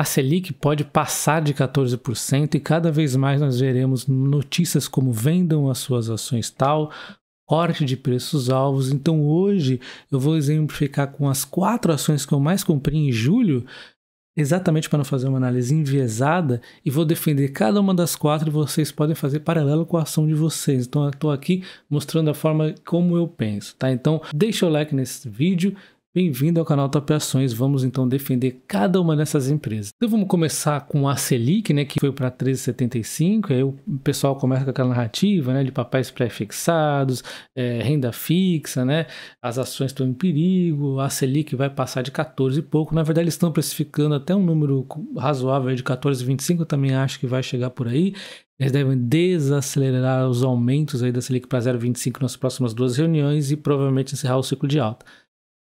A Selic pode passar de 14% e cada vez mais nós veremos notícias como vendam as suas ações tal, corte de preços alvos. Então hoje eu vou exemplificar com as quatro ações que eu mais comprei em julho, exatamente para não fazer uma análise enviesada, e vou defender cada uma das quatro e vocês podem fazer paralelo com a ação de vocês. Então eu estou aqui mostrando a forma como eu penso, tá? Então deixa o like nesse vídeo, Bem-vindo ao canal Top Ações. Vamos então defender cada uma dessas empresas. Então vamos começar com a Selic, né, que foi para 13,75. Aí o pessoal começa com aquela narrativa, né, de papéis pré-fixados, é, renda fixa, né, as ações estão em perigo, a Selic vai passar de 14 e pouco. Na verdade, eles estão precificando até um número razoável de 14,25. Eu também acho que vai chegar por aí. Eles devem desacelerar os aumentos aí da Selic para 0,25 nas próximas duas reuniões e provavelmente encerrar o ciclo de alta.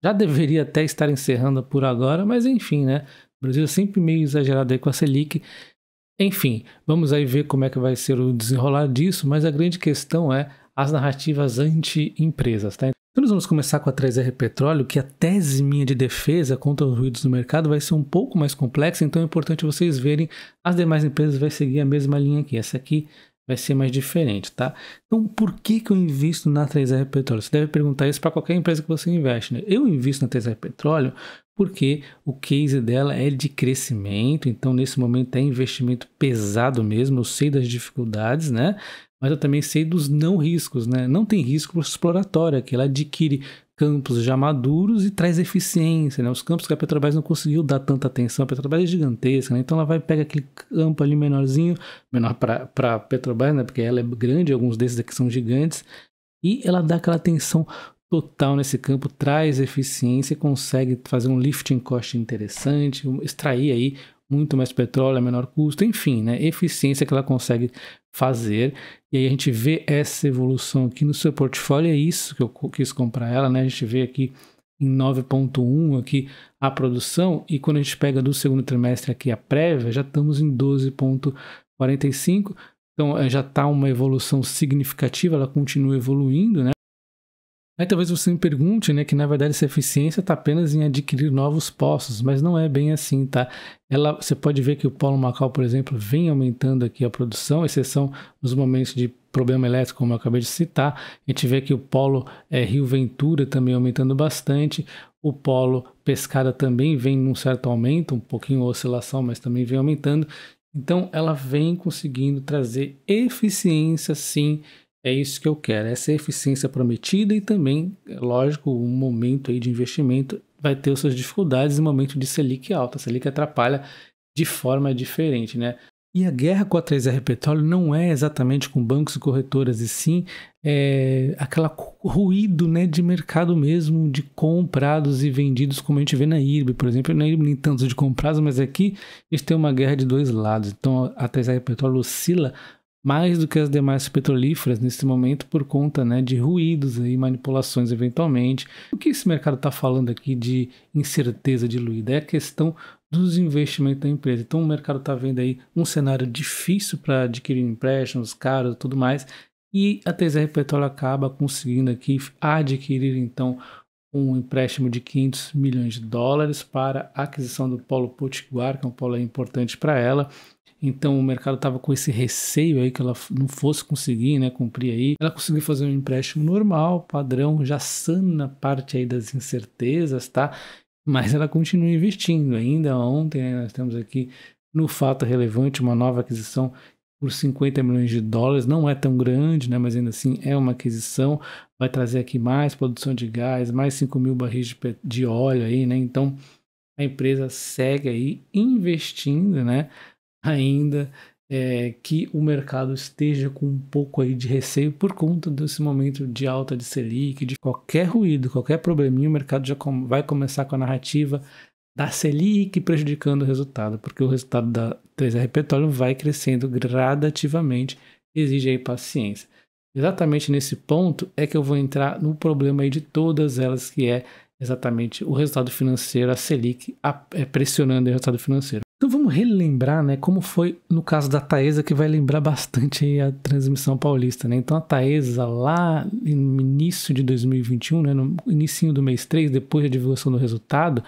Já deveria até estar encerrando por agora, mas enfim, né? O Brasil é sempre meio exagerado aí com a Selic. Enfim, vamos aí ver como é que vai ser o desenrolar disso, mas a grande questão é as narrativas anti-empresas, tá? Então nós vamos começar com a 3R Petróleo, que a tese minha de defesa contra os ruídos do mercado vai ser um pouco mais complexa, então é importante vocês verem as demais empresas vai seguir a mesma linha aqui. Essa aqui vai ser mais diferente, tá? Então, por que, que eu invisto na 3R Petróleo? Você deve perguntar isso para qualquer empresa que você investe. Né? Eu invisto na 3R Petróleo porque o case dela é de crescimento, então nesse momento é investimento pesado mesmo, eu sei das dificuldades, né? Mas eu também sei dos não riscos, né? Não tem risco exploratório, é que ela adquire campos já maduros e traz eficiência, né? Os campos que a Petrobras não conseguiu dar tanta atenção, a Petrobras é gigantesca, né? Então ela vai pega aquele campo ali menorzinho, menor para a Petrobras, né? Porque ela é grande, alguns desses aqui são gigantes, e ela dá aquela atenção total nesse campo, traz eficiência, consegue fazer um lifting cost interessante, extrair aí muito mais petróleo é menor custo, enfim, né? Eficiência que ela consegue fazer. E aí a gente vê essa evolução aqui no seu portfólio, é isso que eu quis comprar ela, né? A gente vê aqui em 9.1 aqui a produção e quando a gente pega do segundo trimestre aqui a prévia, já estamos em 12.45. Então eh, já está uma evolução significativa, ela continua evoluindo, né? Aí talvez você me pergunte, né, que na verdade essa eficiência está apenas em adquirir novos postos, mas não é bem assim, tá? Ela, você pode ver que o polo Macau, por exemplo, vem aumentando aqui a produção, exceção nos momentos de problema elétrico, como eu acabei de citar. A gente vê que o polo é, Rio Ventura também aumentando bastante. O polo Pescada também vem num certo aumento, um pouquinho oscilação, mas também vem aumentando. Então ela vem conseguindo trazer eficiência sim é isso que eu quero, é essa é eficiência prometida e também, é lógico, um momento aí de investimento vai ter suas dificuldades em um momento de Selic alta. A Selic atrapalha de forma diferente, né? E a guerra com a 3R Petróleo não é exatamente com bancos e corretoras, e sim é aquele ruído né, de mercado mesmo, de comprados e vendidos, como a gente vê na IRB, por exemplo. Na IRB nem tanto de comprados, mas aqui eles têm uma guerra de dois lados. Então a 3R Petróleo oscila mais do que as demais petrolíferas nesse momento por conta né, de ruídos e manipulações eventualmente. O que esse mercado está falando aqui de incerteza diluída? É a questão dos investimentos da empresa. Então o mercado está vendo aí um cenário difícil para adquirir empréstimos caros e tudo mais. E a TZR Petróleo acaba conseguindo aqui adquirir então um empréstimo de 500 milhões de dólares para a aquisição do polo Potiguar, que é um polo importante para ela. Então o mercado estava com esse receio aí que ela não fosse conseguir, né, cumprir aí. Ela conseguiu fazer um empréstimo normal, padrão, já sana parte aí das incertezas, tá? Mas ela continua investindo. Ainda ontem né, nós temos aqui no fato relevante uma nova aquisição por 50 milhões de dólares, não é tão grande, né, mas ainda assim é uma aquisição, vai trazer aqui mais produção de gás, mais 5 mil barris de, de óleo aí, né, então a empresa segue aí investindo, né, ainda é, que o mercado esteja com um pouco aí de receio por conta desse momento de alta de Selic, de qualquer ruído, qualquer probleminha, o mercado já com, vai começar com a narrativa da Selic prejudicando o resultado, porque o resultado da 3R Petróleo vai crescendo gradativamente, exige aí paciência. Exatamente nesse ponto é que eu vou entrar no problema aí de todas elas, que é exatamente o resultado financeiro, a Selic a, é, eh, pressionando o resultado financeiro. Então vamos relembrar, né, como foi no caso da Taesa, que vai lembrar bastante a transmissão paulista, né? Então a Taesa lá no início de 2021, né, no início do mês 3, depois da divulgação do resultado,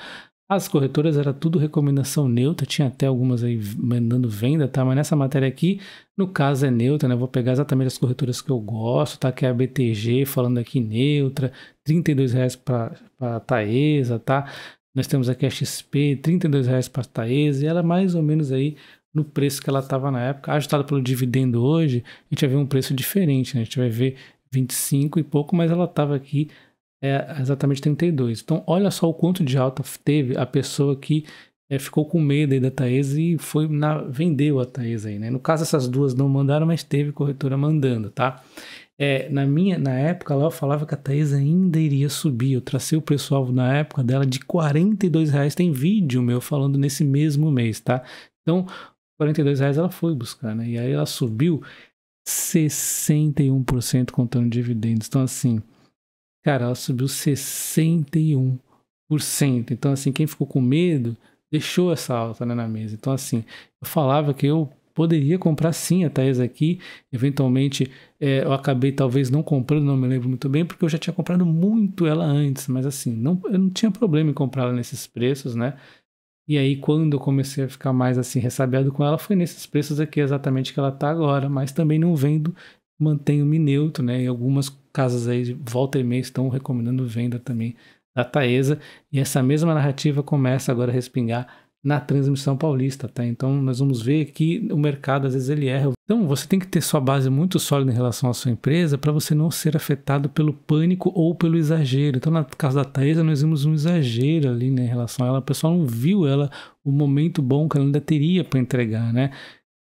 as corretoras era tudo recomendação neutra, tinha até algumas aí mandando venda, tá? Mas nessa matéria aqui, no caso é neutra, né? Eu vou pegar exatamente as corretoras que eu gosto, tá? Que é a BTG falando aqui neutra, R$ 32,00 para a Taesa, tá? Nós temos aqui a XP, R$ reais para a Taesa, e ela é mais ou menos aí no preço que ela estava na época. Ajustada pelo dividendo hoje, a gente vai ver um preço diferente, né? A gente vai ver 25 e pouco, mas ela estava aqui é, exatamente 32. Então, olha só o quanto de alta teve a pessoa que é, ficou com medo aí da Taesa e foi na, vendeu a Taesa aí, né? No caso, essas duas não mandaram, mas teve corretora mandando, tá? É, na minha na época lá eu falava que a Thaís ainda iria subir. Eu tracei o preço-alvo na época dela de 42 reais. Tem vídeo meu falando nesse mesmo mês, tá? Então, 42 reais ela foi buscar, né? E aí ela subiu 61% contando dividendos. Então, assim, cara, ela subiu 61%. Então, assim, quem ficou com medo deixou essa alta né, na mesa. Então, assim, eu falava que eu poderia comprar sim a Thaís aqui. Eventualmente é, eu acabei talvez não comprando, não me lembro muito bem, porque eu já tinha comprado muito ela antes, mas assim, não, eu não tinha problema em comprá-la nesses preços, né? E aí, quando eu comecei a ficar mais assim, ressabiado com ela, foi nesses preços aqui exatamente que ela tá agora, mas também não vendo, mantenho-me neutro, né? E algumas casas aí de volta e meia estão recomendando venda também da Taesa, e essa mesma narrativa começa agora a respingar na transmissão paulista, tá? Então nós vamos ver que o mercado às vezes ele erra. Então você tem que ter sua base muito sólida em relação à sua empresa para você não ser afetado pelo pânico ou pelo exagero. Então no caso da Taesa nós vimos um exagero ali né, em relação a ela, o pessoal não viu ela o momento bom que ela ainda teria para entregar, né?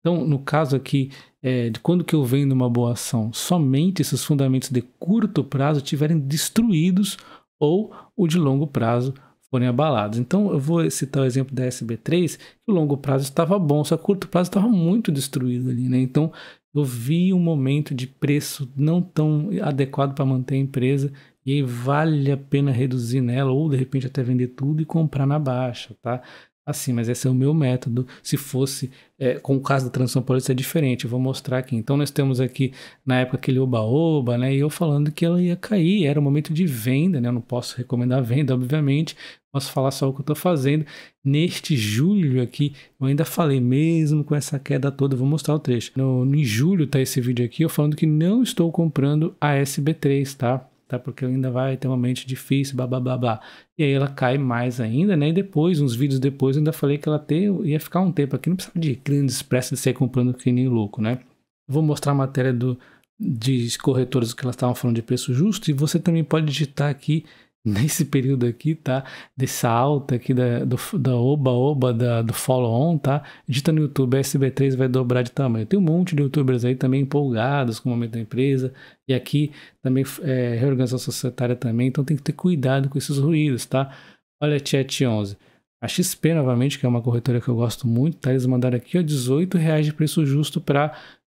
Então no caso aqui é, de quando que eu vendo uma boa ação, somente se os fundamentos de curto prazo tiverem destruídos ou o de longo prazo forem abalados. Então, eu vou citar o exemplo da SB3, que o longo prazo estava bom, só curto prazo estava muito destruído ali, né? Então, eu vi um momento de preço não tão adequado para manter a empresa e aí vale a pena reduzir nela ou de repente até vender tudo e comprar na baixa, tá? Assim, mas esse é o meu método. Se fosse é, com o caso da transição política é diferente, eu vou mostrar aqui. Então nós temos aqui na época aquele oba-oba, né? E eu falando que ela ia cair, era o momento de venda, né? Eu não posso recomendar venda, obviamente, posso falar só o que eu estou fazendo. Neste julho aqui, eu ainda falei, mesmo com essa queda toda, vou mostrar o trecho. No, em julho tá esse vídeo aqui, eu falando que não estou comprando a SB3, tá? Tá, porque ela ainda vai ter uma mente difícil, blá, blá, blá, blá. E aí ela cai mais ainda, né? E depois, uns vídeos depois, eu ainda falei que ela ter, ia ficar um tempo aqui. Não precisa de grandes pressas de sair comprando que nem louco, né? Vou mostrar a matéria do, de corretores que elas estavam falando de preço justo. E você também pode digitar aqui nesse período aqui, tá? Dessa alta aqui da, do, da oba oba da, do follow on, tá? Dita no YouTube, SB3 vai dobrar de tamanho. Tem um monte de YouTubers aí também empolgados com o momento da empresa e aqui também é, reorganização societária também, então tem que ter cuidado com esses ruídos, tá? Olha chat 11. A XP, novamente, que é uma corretora que eu gosto muito, tá? Eles mandaram aqui, ó, 18 reais de preço justo para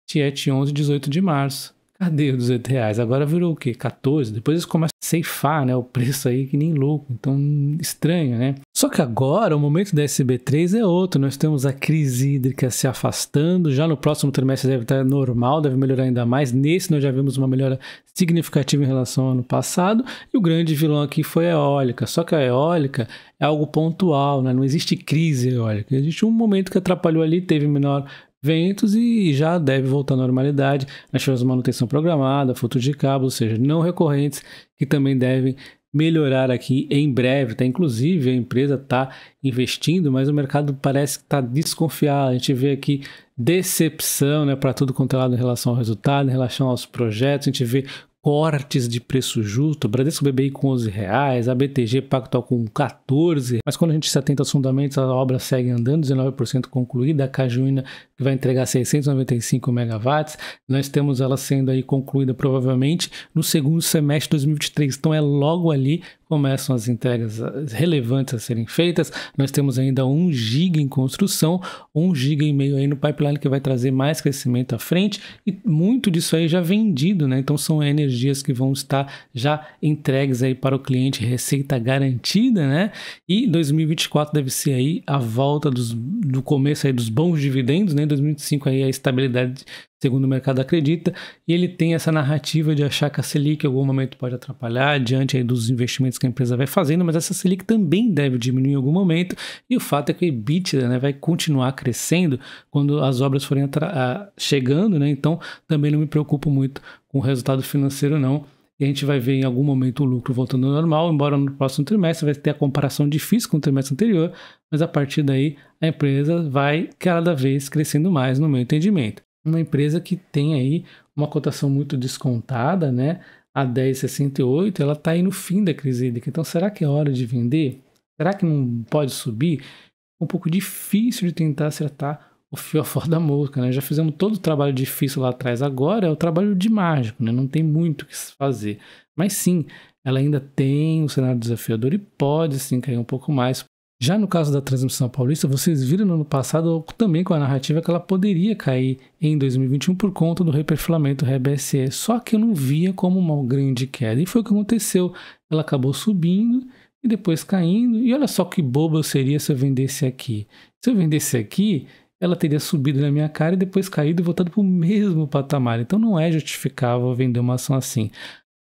Tiet 11, 18 de março. Cadê os 200 reais? Agora virou o quê? 14? Depois eles começam a ceifar, né? O preço aí que nem louco. Então, estranho, né? Só que agora o momento da SB3 é outro. Nós temos a crise hídrica se afastando. Já no próximo trimestre deve estar normal, deve melhorar ainda mais. Nesse nós já vimos uma melhora significativa em relação ao ano passado. E o grande vilão aqui foi a eólica. Só que a eólica é algo pontual, né? Não existe crise eólica. Existe um momento que atrapalhou ali, teve menor ventos e já deve voltar à normalidade. Nós tivemos manutenção programada, futuro de cabos, ou seja, não recorrentes, que também devem melhorar aqui em breve. Tá? Inclusive, a empresa está investindo, mas o mercado parece que está desconfiado. A gente vê aqui decepção né, para tudo quanto é lado em relação ao resultado, em relação aos projetos. A gente vê cortes de preço justo, Bradesco BBI com 11 reais, a BTG Pactual com 14, mas quando a gente se atenta aos fundamentos, a obra segue andando, 19% concluída, a Cajuína que vai entregar 695 megawatts. Nós temos ela sendo aí concluída provavelmente no segundo semestre de 2023. Então é logo ali começam as entregas relevantes a serem feitas. Nós temos ainda 1 giga em construção, 1 giga e meio aí no pipeline que vai trazer mais crescimento à frente e muito disso aí já vendido, né? Então são energias que vão estar já entregues aí para o cliente, receita garantida, né? E 2024 deve ser aí a volta dos, do começo aí dos bons dividendos, né? 2025 aí a estabilidade, segundo o mercado acredita, e ele tem essa narrativa de achar que a Selic em algum momento pode atrapalhar diante dos investimentos que a empresa vai fazendo, mas essa Selic também deve diminuir em algum momento, e o fato é que o EBITDA né, vai continuar crescendo quando as obras forem ah, chegando, né? Então também não me preocupo muito com o resultado financeiro não. E a gente vai ver em algum momento o lucro voltando ao normal, embora no próximo trimestre vai ter a comparação difícil com o trimestre anterior, mas a partir daí a empresa vai cada vez crescendo mais, no meu entendimento. Uma empresa que tem aí uma cotação muito descontada, né? A 10,68, ela está aí no fim da crise hídrica. Então, será que é hora de vender? Será que não pode subir? É um pouco difícil de tentar acertar o fiofó é da mosca, né? Já fizemos todo o trabalho difícil lá atrás. Agora é o trabalho de mágico, né? Não tem muito o que se fazer. Mas sim, ela ainda tem um cenário desafiador e pode sim cair um pouco mais. Já no caso da transmissão paulista, vocês viram no ano passado também com a narrativa que ela poderia cair em 2021 por conta do reperfilamento RBSE. Só que eu não via como uma grande queda. E foi o que aconteceu. Ela acabou subindo e depois caindo. E olha só que bobo eu seria se eu vendesse aqui. Se eu vendesse aqui, ela teria subido na minha cara e depois caído e voltado para o mesmo patamar. Então não é justificável vender uma ação assim.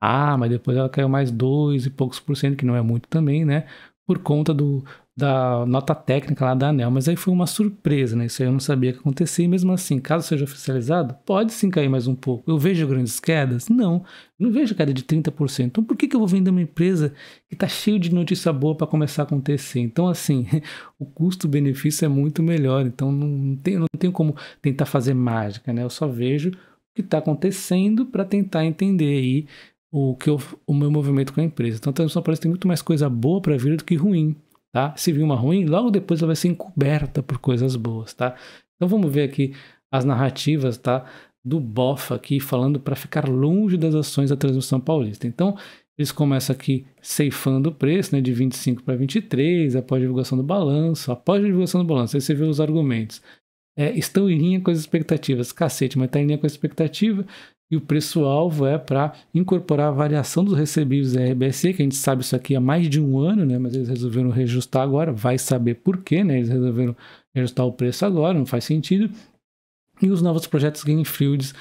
Ah, mas depois ela caiu mais dois e poucos por cento, que não é muito também, né? Por conta do, da nota técnica lá da ANEL, mas aí foi uma surpresa, né? Isso aí eu não sabia que acontecia, e mesmo assim, caso seja oficializado, pode sim cair mais um pouco. Eu vejo grandes quedas? Não, não vejo queda de 30%. Então por que, que eu vou vender uma empresa que está cheio de notícia boa para começar a acontecer? Então, assim, o custo-benefício é muito melhor, então não tem, não como tentar fazer mágica, né? Eu só vejo o que está acontecendo para tentar entender aí o que eu, o meu movimento com a empresa. Então, a transformação parece que tem muito mais coisa boa para vir do que ruim tá? Se vir uma ruim, logo depois ela vai ser encoberta por coisas boas, tá? Então vamos ver aqui as narrativas, tá? Do Bofa aqui falando para ficar longe das ações da transmissão paulista. Então, eles começam aqui ceifando o preço, né, de 25 para 23, após a divulgação do balanço, após a divulgação do balanço, aí você vê os argumentos. É, estão em linha com as expectativas. Cacete, mas está em linha com a expectativa e o preço-alvo é para incorporar a variação dos recebíveis da RBSE, que a gente sabe isso aqui há mais de um ano, né? mas eles resolveram reajustar agora, vai saber por quê, né? eles resolveram reajustar o preço agora, não faz sentido. E os novos projetos Greenfields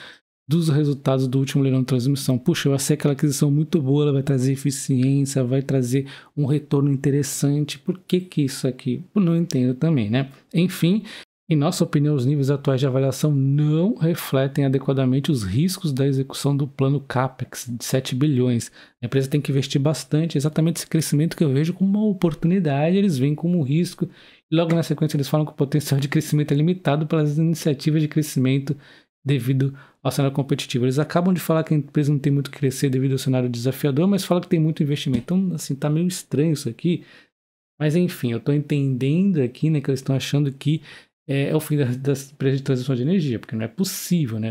dos resultados do último leilão de transmissão. Puxa, eu achei aquela aquisição muito boa, ela vai trazer eficiência, vai trazer um retorno interessante. Por que que isso aqui? não entendo também, né? Enfim, em nossa opinião, os níveis atuais de avaliação não refletem adequadamente os riscos da execução do plano CAPEX de 7 bilhões. A empresa tem que investir bastante, exatamente esse crescimento que eu vejo como uma oportunidade, eles veem como um risco. logo na sequência, eles falam que o potencial de crescimento é limitado pelas iniciativas de crescimento devido ao cenário competitivo. Eles acabam de falar que a empresa não tem muito que crescer devido ao cenário desafiador, mas fala que tem muito investimento. Então, assim, tá meio estranho isso aqui. Mas enfim, eu estou entendendo aqui, né, que eles estão achando que é, é o fim das, das de transição de energia, porque não é possível, né?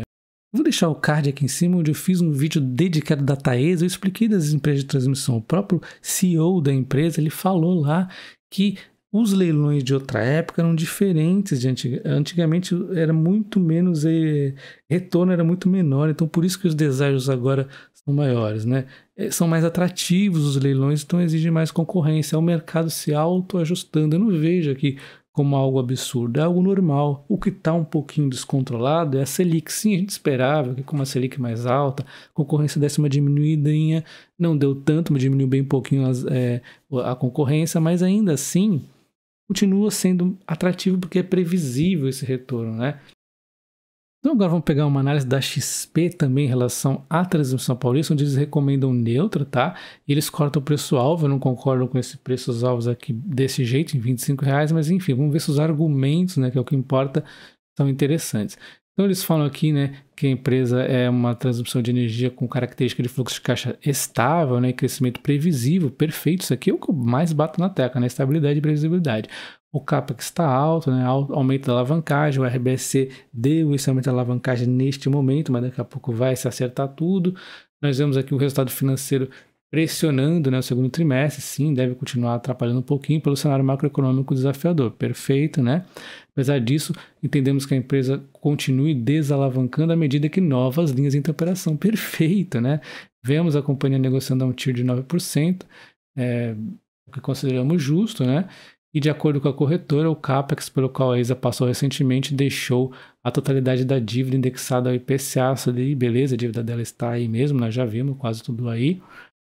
Vou deixar o card aqui em cima onde eu fiz um vídeo dedicado da Taesa, eu expliquei das empresas de transmissão. O próprio CEO da empresa, ele falou lá que os leilões de outra época eram diferentes de antig antigamente era muito menos e... É, retorno era muito menor então por isso que os desejos agora são maiores né é, são mais atrativos os leilões então exige mais concorrência é o mercado se autoajustando eu não vejo aqui como algo absurdo, é algo normal. O que está um pouquinho descontrolado é a Selic. Sim, a gente esperava que com uma Selic mais alta, a concorrência desse uma diminuidinha, não deu tanto, mas diminuiu bem um pouquinho as, é, a concorrência, mas ainda assim continua sendo atrativo porque é previsível esse retorno, né? Então agora vamos pegar uma análise da XP também em relação à transmissão paulista, onde eles recomendam neutra, tá? E eles cortam o preço-alvo, eu não concordo com esse preços-alvos aqui desse jeito, em 25 reais, mas enfim, vamos ver se os argumentos, né, que é o que importa, são interessantes. Então eles falam aqui, né, que a empresa é uma transmissão de energia com característica de fluxo de caixa estável, né, crescimento previsível, perfeito. Isso aqui é o que mais bato na tecla, né, estabilidade e previsibilidade. O CAPEX está alto, né, aumento da alavancagem, o RBC deu esse aumento da alavancagem neste momento, mas daqui a pouco vai se acertar tudo. Nós vemos aqui o resultado financeiro pressionando né, o segundo trimestre, sim, deve continuar atrapalhando um pouquinho pelo cenário macroeconômico desafiador. Perfeito, né? Apesar disso, entendemos que a empresa continue desalavancando à medida que novas linhas entram em operação. Perfeito, né? Vemos a companhia negociando a um tiro de 9%, é, o que consideramos justo, né? E de acordo com a corretora, o CAPEX pelo qual a ISA passou recentemente deixou a totalidade da dívida indexada ao IPCA, beleza, a dívida dela está aí mesmo, nós já vimos quase tudo aí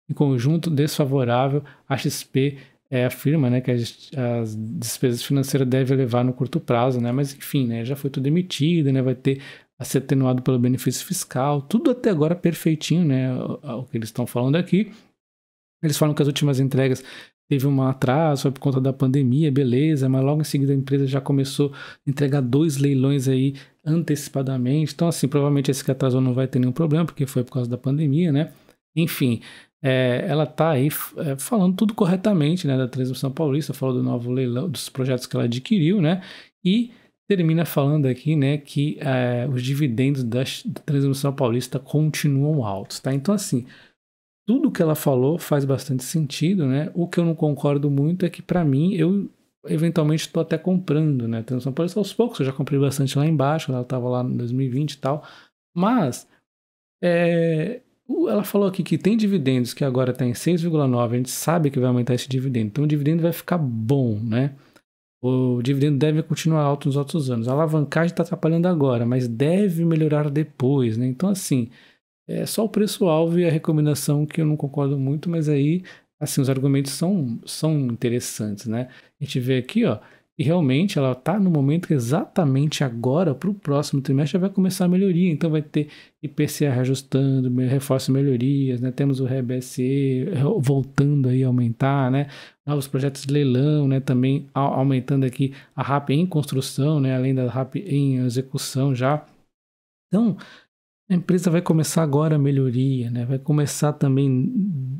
em conjunto desfavorável, a XP é, afirma né, que as, as, despesas financeiras devem elevar no curto prazo, né, mas enfim, né, já foi tudo emitido, né, vai ter a ser atenuado pelo benefício fiscal, tudo até agora perfeitinho, né, o, o que eles estão falando aqui. Eles falam que as últimas entregas teve um atraso, foi por conta da pandemia, beleza, mas logo em seguida a empresa já começou a entregar dois leilões aí antecipadamente. Então, assim, provavelmente esse que atrasou não vai ter nenhum problema, porque foi por causa da pandemia, né? Enfim, é, ela está aí é, falando tudo corretamente né, da transmissão paulista, falou do novo leilão, dos projetos que ela adquiriu, né? E termina falando aqui né, que é, os dividendos da, da transmissão paulista continuam altos. Tá? Então, assim, tudo que ela falou faz bastante sentido, né? O que eu não concordo muito é que, para mim, eu eventualmente estou até comprando, né? Transmissão paulista aos poucos, eu já comprei bastante lá embaixo, ela estava lá em 2020 e tal, mas. É, ela falou aqui que tem dividendos que agora está em 6,9, a gente sabe que vai aumentar esse dividendo. Então o dividendo vai ficar bom, né? O dividendo deve continuar alto nos outros anos. A alavancagem está atrapalhando agora, mas deve melhorar depois, né? Então, assim, é só o preço-alvo e a recomendação que eu não concordo muito, mas aí, assim, os argumentos são, são interessantes, né? A gente vê aqui, ó, e realmente ela está no momento exatamente agora, para o próximo trimestre, já vai começar a melhoria. Então vai ter IPCA reajustando, reforço melhorias, né? temos o RBSE voltando aí a aumentar, né? novos projetos de leilão, né? também aumentando aqui a RAP em construção, né? além da RAP em execução já. Então, a empresa vai começar agora a melhoria, né? vai começar também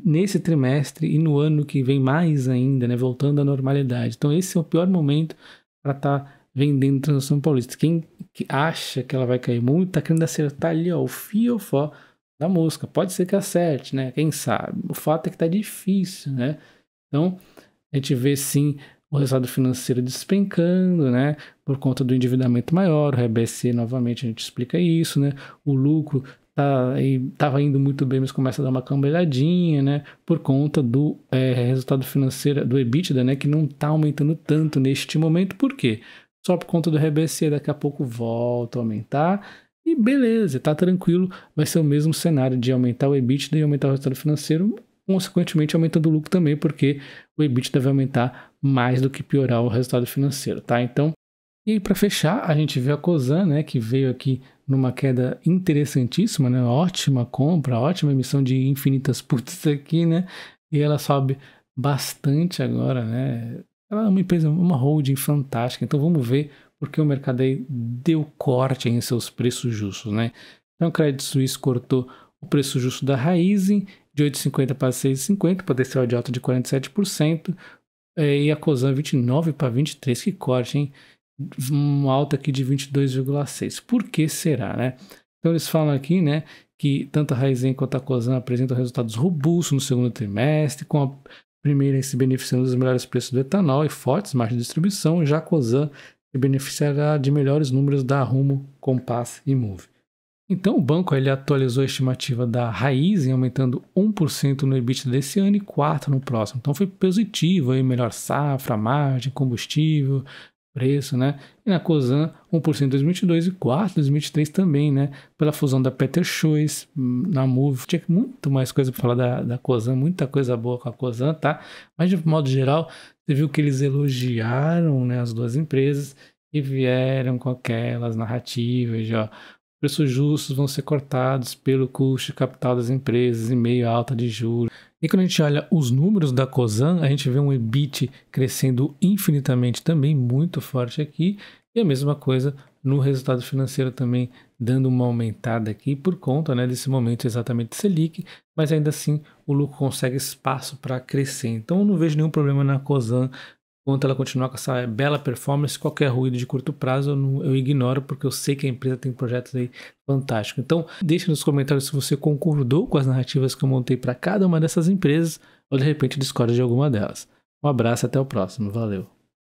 nesse trimestre e no ano que vem mais ainda, né? voltando à normalidade. Então, esse é o pior momento para estar tá vendendo transação paulista. Quem acha que ela vai cair muito está querendo acertar ali ó, o fiofó da mosca. Pode ser que acerte, né? quem sabe. O fato é que está difícil. Né? Então, a gente vê sim o resultado financeiro despencando, né? Por conta do endividamento maior, o RBC novamente a gente explica isso, né? O lucro tá, estava indo muito bem, mas começa a dar uma cambalhadinha, né? Por conta do é, resultado financeiro do EBITDA, né? Que não está aumentando tanto neste momento. Por quê? Só por conta do RBC, daqui a pouco volta a aumentar. E beleza, tá tranquilo, vai ser o mesmo cenário de aumentar o EBITDA e aumentar o resultado financeiro consequentemente aumentando o lucro também, porque o EBIT deve aumentar mais do que piorar o resultado financeiro, tá? Então, e para fechar, a gente vê a Cosan, né, que veio aqui numa queda interessantíssima, né? Ótima compra, ótima emissão de infinitas putas aqui, né? E ela sobe bastante agora, né? Ela é uma empresa, uma holding fantástica. Então vamos ver porque o mercado aí deu corte em seus preços justos, né? Então o Credit Suisse cortou o preço justo da Raizen de 8,50 para 6,50, potencial de alta de 47%, é, e a Cosan 29 para 23, que corte, hein? Uma alta aqui de 22,6. Por que será, né? Então eles falam aqui, né, que tanto a Raizen quanto a Cosan apresentam resultados robustos no segundo trimestre, com a primeira se beneficiando dos melhores preços do etanol e fortes margens de distribuição, já a Cosan se beneficiará de melhores números da Rumo, Compass e Move. Então o banco ele atualizou a estimativa da raiz em aumentando 1% no EBITDA desse ano e 4% no próximo. Então foi positivo, aí, melhor safra, margem, combustível, preço, né? E na Cosan 1% em 2022 e 4% em 2023 também, né? Pela fusão da Peter Choice na Move. Tinha muito mais coisa para falar da, da Cosan, muita coisa boa com a Cosan, tá? Mas de modo geral, você viu que eles elogiaram né, as duas empresas e vieram com aquelas narrativas de ó, preços justos vão ser cortados pelo custo de capital das empresas em meio à alta de juros. E quando a gente olha os números da Cosan, a gente vê um EBIT crescendo infinitamente também, muito forte aqui, e a mesma coisa no resultado financeiro também, dando uma aumentada aqui por conta né, desse momento exatamente Selic, mas ainda assim o lucro consegue espaço para crescer. Então eu não vejo nenhum problema na Cosan Enquanto ela continuar com essa bela performance, qualquer ruído de curto prazo eu, não, eu ignoro, porque eu sei que a empresa tem projetos aí fantásticos. Então, deixe nos comentários se você concordou com as narrativas que eu montei para cada uma dessas empresas, ou de repente discorda de alguma delas. Um abraço, até o próximo. Valeu!